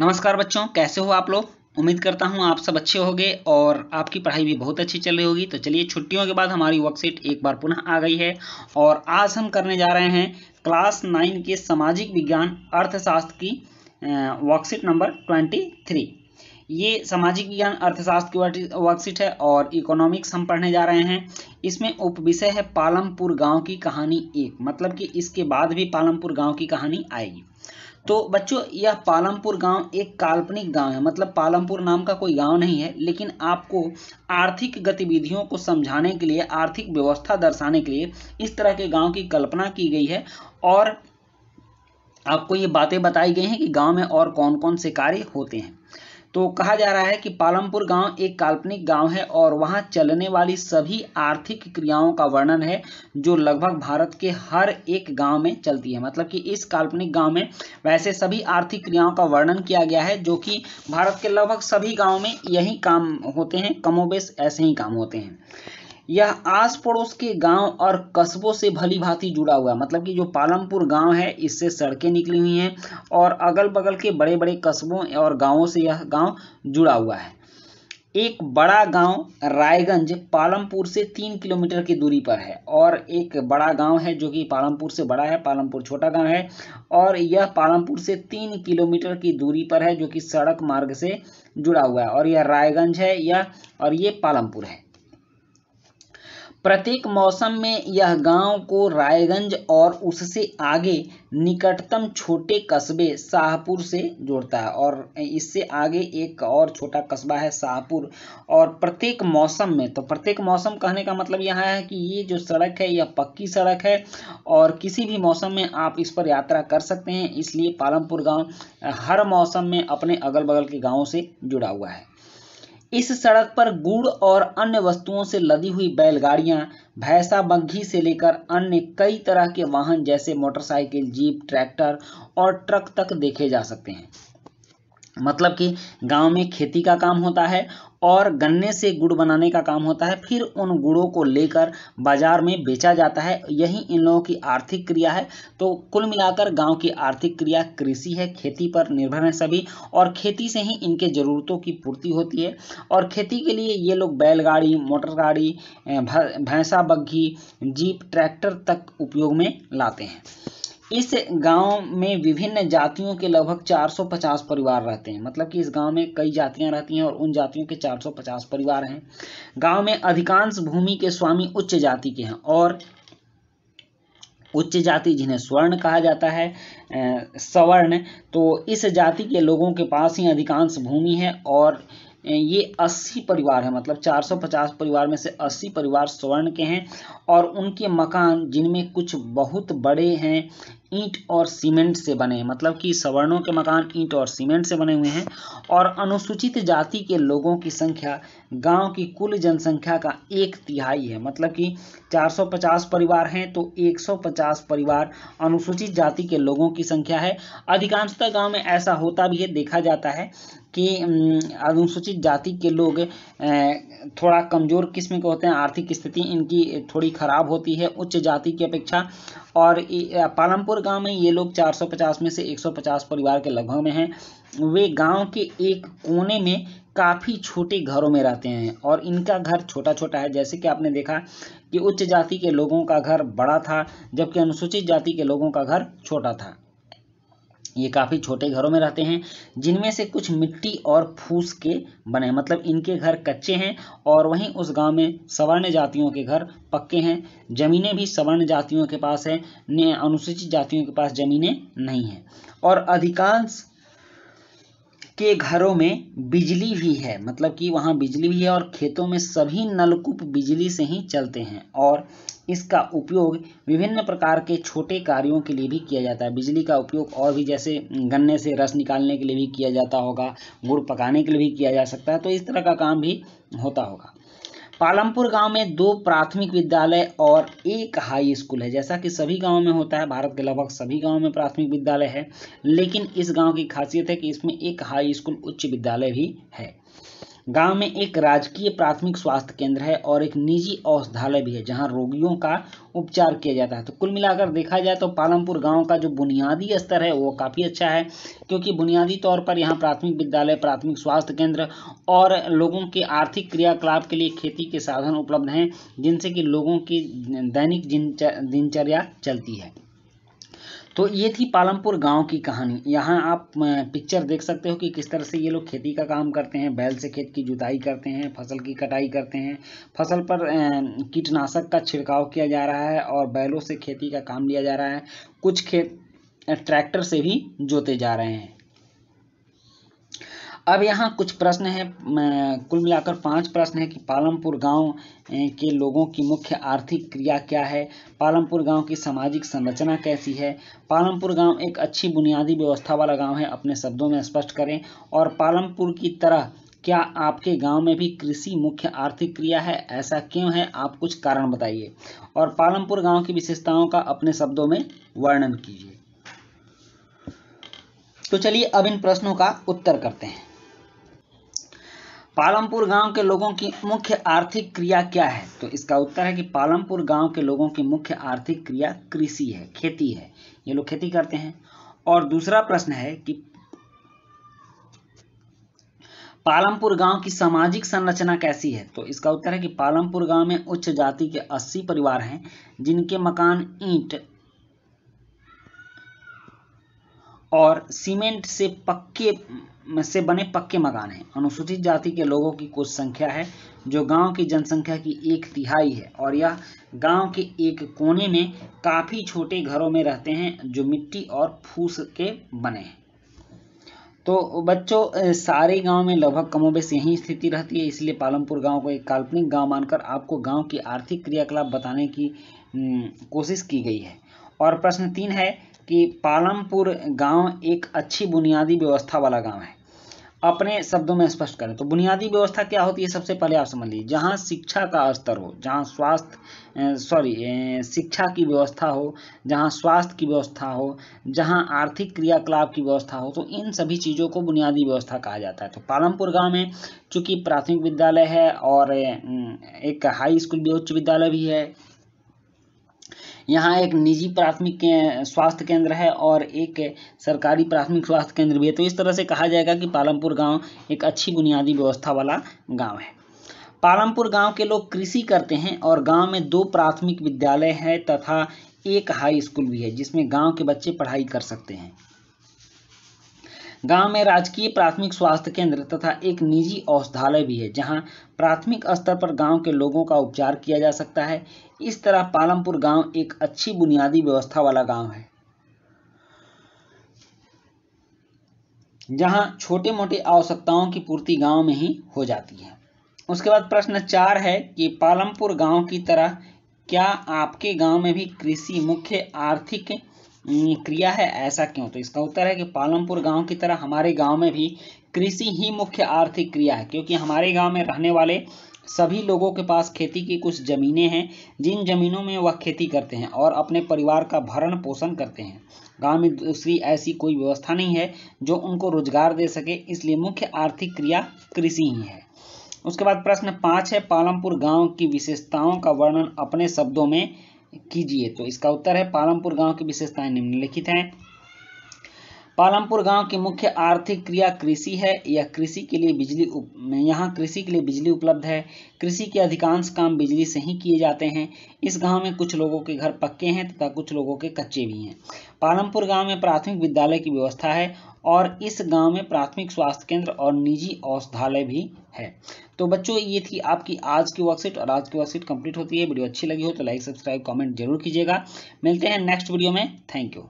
नमस्कार बच्चों कैसे हो आप लोग उम्मीद करता हूँ आप सब अच्छे होंगे और आपकी पढ़ाई भी बहुत अच्छी चल रही होगी तो चलिए छुट्टियों के बाद हमारी वर्कशीट एक बार पुनः आ गई है और आज हम करने जा रहे हैं क्लास नाइन के सामाजिक विज्ञान अर्थशास्त्र की वर्कशीट नंबर ट्वेंटी थ्री ये सामाजिक विज्ञान अर्थशास्त्र की वर्कशीट है और इकोनॉमिक्स हम पढ़ने जा रहे हैं इसमें उप विषय है पालमपुर गाँव की कहानी एक मतलब कि इसके बाद भी पालमपुर गाँव की कहानी आएगी तो बच्चों यह पालमपुर गांव एक काल्पनिक गांव है मतलब पालमपुर नाम का कोई गांव नहीं है लेकिन आपको आर्थिक गतिविधियों को समझाने के लिए आर्थिक व्यवस्था दर्शाने के लिए इस तरह के गांव की कल्पना की गई है और आपको ये बातें बताई गई हैं कि गांव में और कौन कौन से कार्य होते हैं तो कहा जा रहा है कि पालमपुर गांव एक काल्पनिक गांव है और वहां चलने वाली सभी आर्थिक क्रियाओं का वर्णन है जो लगभग भारत के हर एक गांव में चलती है मतलब कि इस काल्पनिक गांव में वैसे सभी आर्थिक क्रियाओं का वर्णन किया गया है जो कि भारत के लगभग सभी गाँव में यही काम होते हैं कमोबेश ऐसे ही काम होते हैं यह आस पड़ोस के गांव और कस्बों से भली भांति जुड़ा हुआ है मतलब कि जो पालमपुर गांव है इससे सड़कें निकली हुई हैं और अगल बगल के बड़े बड़े कस्बों और गांवों से यह गांव जुड़ा हुआ है एक बड़ा गांव रायगंज पालमपुर से तीन किलोमीटर की दूरी पर है और एक बड़ा गांव है जो कि पालमपुर से बड़ा है पालमपुर छोटा गांव है और यह पालमपुर से तीन किलोमीटर की दूरी पर है जो कि सड़क मार्ग से जुड़ा हुआ है और यह रायगंज है यह और ये पालमपुर है प्रत्येक मौसम में यह गांव को रायगंज और उससे आगे निकटतम छोटे कस्बे शाहपुर से जोड़ता है और इससे आगे एक और छोटा कस्बा है शाहपुर और प्रत्येक मौसम में तो प्रत्येक मौसम कहने का मतलब यह है कि ये जो सड़क है यह पक्की सड़क है और किसी भी मौसम में आप इस पर यात्रा कर सकते हैं इसलिए पालमपुर गांव हर मौसम में अपने अगल बगल के गाँव से जुड़ा हुआ है इस सड़क पर गुड़ और अन्य वस्तुओं से लदी हुई बैलगाड़ियां भैंसा बग्घी से लेकर अन्य कई तरह के वाहन जैसे मोटरसाइकिल जीप ट्रैक्टर और ट्रक तक देखे जा सकते हैं मतलब कि गांव में खेती का काम होता है और गन्ने से गुड़ बनाने का काम होता है फिर उन गुड़ों को लेकर बाजार में बेचा जाता है यही इन लोगों की आर्थिक क्रिया है तो कुल मिलाकर गांव की आर्थिक क्रिया कृषि है खेती पर निर्भर है सभी और खेती से ही इनके ज़रूरतों की पूर्ति होती है और खेती के लिए ये लोग बैलगाड़ी मोटरगाड़ी भैंसा बग्घी जीप ट्रैक्टर तक उपयोग में लाते हैं इस गांव में विभिन्न जातियों के लगभग 450 परिवार रहते हैं मतलब कि इस गांव में कई जातियां रहती हैं और उन जातियों के 450 परिवार हैं गांव में अधिकांश भूमि के स्वामी उच्च जाति के हैं और उच्च जाति जिन्हें स्वर्ण कहा जाता है सवर्ण तो इस जाति के लोगों के पास ही अधिकांश भूमि है और ये 80 परिवार है मतलब 450 परिवार में से 80 परिवार स्वर्ण के हैं और उनके मकान जिनमें कुछ बहुत बड़े हैं ईंट और सीमेंट से बने हैं मतलब कि सवर्णों के मकान ईंट और सीमेंट से बने हुए हैं और अनुसूचित जाति के लोगों की संख्या गांव की कुल जनसंख्या का एक तिहाई है मतलब कि 450 परिवार हैं तो 150 परिवार अनुसूचित जाति के लोगों की संख्या है अधिकांशतः गांव में ऐसा होता भी है देखा जाता है कि अनुसूचित जाति के लोग थोड़ा कमज़ोर किस्म के होते हैं आर्थिक स्थिति इनकी थोड़ी ख़राब होती है उच्च जाति की अपेक्षा और पालमपुर गांव में ये लोग 450 में से 150 परिवार के लगभग में हैं वे गांव के एक कोने में काफ़ी छोटे घरों में रहते हैं और इनका घर छोटा छोटा है जैसे कि आपने देखा कि उच्च जाति के लोगों का घर बड़ा था जबकि अनुसूचित जाति के लोगों का घर छोटा था ये काफ़ी छोटे घरों में रहते हैं जिनमें से कुछ मिट्टी और फूस के बने मतलब इनके घर कच्चे हैं और वहीं उस गांव में सवर्ण जातियों के घर पक्के हैं ज़मीनें भी सवर्ण जातियों के पास हैं अनुसूचित जातियों के पास ज़मीनें नहीं हैं और अधिकांश के घरों में बिजली भी है मतलब कि वहाँ बिजली भी है और खेतों में सभी नलकूप बिजली से ही चलते हैं और इसका उपयोग विभिन्न प्रकार के छोटे कार्यों के लिए भी किया जाता है बिजली का उपयोग और भी जैसे गन्ने से रस निकालने के लिए भी किया जाता होगा गुड़ पकाने के लिए भी किया जा सकता है तो इस तरह का काम भी होता होगा पालमपुर गांव में दो प्राथमिक विद्यालय और एक हाई स्कूल है जैसा कि सभी गाँव में होता है भारत के लगभग सभी गाँव में प्राथमिक विद्यालय है लेकिन इस गाँव की खासियत है कि इसमें एक हाई स्कूल उच्च विद्यालय भी है गांव में एक राजकीय प्राथमिक स्वास्थ्य केंद्र है और एक निजी औषधालय भी है जहां रोगियों का उपचार किया जाता है तो कुल मिलाकर देखा जाए तो पालमपुर गांव का जो बुनियादी स्तर है वो काफ़ी अच्छा है क्योंकि बुनियादी तौर पर यहाँ प्राथमिक विद्यालय प्राथमिक स्वास्थ्य केंद्र और लोगों के आर्थिक क्रियाकलाप के लिए खेती के साधन उपलब्ध हैं जिनसे कि लोगों की दैनिक दिनचर्या चलती है तो ये थी पालमपुर गांव की कहानी यहाँ आप पिक्चर देख सकते हो कि किस तरह से ये लोग खेती का काम करते हैं बैल से खेत की जुताई करते हैं फसल की कटाई करते हैं फसल पर कीटनाशक का छिड़काव किया जा रहा है और बैलों से खेती का काम लिया जा रहा है कुछ खेत ट्रैक्टर से भी जोते जा रहे हैं अब यहाँ कुछ प्रश्न है कुल मिलाकर पांच प्रश्न है कि पालमपुर गांव के लोगों की मुख्य आर्थिक क्रिया क्या है पालमपुर गांव की सामाजिक संरचना कैसी है पालमपुर गांव एक अच्छी बुनियादी व्यवस्था वाला गांव है अपने शब्दों में स्पष्ट करें और पालमपुर की तरह क्या आपके गांव में भी कृषि मुख्य आर्थिक क्रिया है ऐसा क्यों है आप कुछ कारण बताइए और पालमपुर गाँव की विशेषताओं का अपने शब्दों में वर्णन कीजिए तो चलिए अब इन प्रश्नों का उत्तर करते हैं पालमपुर गांव के लोगों की मुख्य आर्थिक क्रिया क्या है तो इसका उत्तर है कि पालमपुर गांव के लोगों की मुख्य आर्थिक क्रिया कृषि है खेती है ये लोग खेती करते हैं और दूसरा प्रश्न है कि पालमपुर गांव की सामाजिक संरचना कैसी है तो इसका उत्तर है कि पालमपुर गांव में उच्च जाति के 80 परिवार हैं जिनके मकान ईंट और सीमेंट से पक्के से बने पक्के मकान हैं अनुसूचित जाति के लोगों की कुछ संख्या है जो गांव की जनसंख्या की एक तिहाई है और यह गांव के एक कोने में काफ़ी छोटे घरों में रहते हैं जो मिट्टी और फूस के बने हैं तो बच्चों सारे गांव में लगभग कमोबेश यही स्थिति रहती है इसलिए पालमपुर गांव को एक काल्पनिक गांव मानकर आपको गांव की आर्थिक क्रियाकलाप बताने की कोशिश की गई है और प्रश्न तीन है कि पालमपुर गांव एक अच्छी बुनियादी व्यवस्था वाला गांव है अपने शब्दों में स्पष्ट करें तो बुनियादी व्यवस्था क्या होती है सबसे पहले आप समझ लीजिए जहाँ शिक्षा का स्तर हो जहाँ स्वास्थ्य सॉरी शिक्षा की व्यवस्था हो जहाँ स्वास्थ्य की व्यवस्था हो जहाँ आर्थिक क्रियाकलाप की व्यवस्था हो तो इन सभी चीज़ों को बुनियादी व्यवस्था कहा जाता है तो पालमपुर गांव में चूँकि प्राथमिक विद्यालय है और एक हाई स्कूल भी उच्च विद्यालय भी है यहाँ एक निजी प्राथमिक के, स्वास्थ्य केंद्र है और एक सरकारी प्राथमिक स्वास्थ्य केंद्र भी है तो इस तरह से कहा जाएगा कि पालमपुर गाँव एक अच्छी बुनियादी व्यवस्था वाला गाँव है पालमपुर गांव के लोग कृषि करते हैं और गांव में दो प्राथमिक विद्यालय है तथा एक हाई स्कूल भी है जिसमें गांव के बच्चे पढ़ाई कर सकते हैं गांव में राजकीय प्राथमिक स्वास्थ्य केंद्र तथा एक निजी औषधालय भी है जहां प्राथमिक स्तर पर गांव के लोगों का उपचार किया जा सकता है इस तरह पालमपुर गांव एक अच्छी बुनियादी व्यवस्था वाला गांव है जहां छोटे मोटे आवश्यकताओं की पूर्ति गांव में ही हो जाती है उसके बाद प्रश्न चार है कि पालमपुर गांव की तरह क्या आपके गांव में भी कृषि मुख्य आर्थिक क्रिया है ऐसा क्यों तो इसका उत्तर है कि पालमपुर गांव की तरह हमारे गांव में भी कृषि ही मुख्य आर्थिक क्रिया है क्योंकि हमारे गांव में रहने वाले सभी लोगों के पास खेती की कुछ ज़मीनें हैं जिन ज़मीनों में वह खेती करते हैं और अपने परिवार का भरण पोषण करते हैं गांव में दूसरी ऐसी कोई व्यवस्था नहीं है जो उनको रोजगार दे सके इसलिए मुख्य आर्थिक क्रिया कृषि ही है उसके बाद प्रश्न पाँच है पालमपुर गांव की विशेषताओं का वर्णन अपने शब्दों में कीजिए तो इसका उत्तर है पालमपुर गांव की विशेषताएं निम्नलिखित हैं पालमपुर गांव की मुख्य आर्थिक क्रिया कृषि है यह कृषि के लिए बिजली यहां यहाँ कृषि के लिए बिजली उपलब्ध है कृषि के अधिकांश काम बिजली से ही किए जाते हैं इस गांव में कुछ लोगों के घर पक्के हैं तथा कुछ लोगों के कच्चे भी हैं पालमपुर गांव में प्राथमिक विद्यालय की व्यवस्था है और इस गांव में प्राथमिक स्वास्थ्य केंद्र और निजी औषधालय भी है तो बच्चों ये थी आपकी आज की वर्कशीट और आज की वर्कशीट कंप्लीट होती है वीडियो अच्छी लगी हो तो लाइक सब्सक्राइब कमेंट जरूर कीजिएगा मिलते हैं नेक्स्ट वीडियो में थैंक यू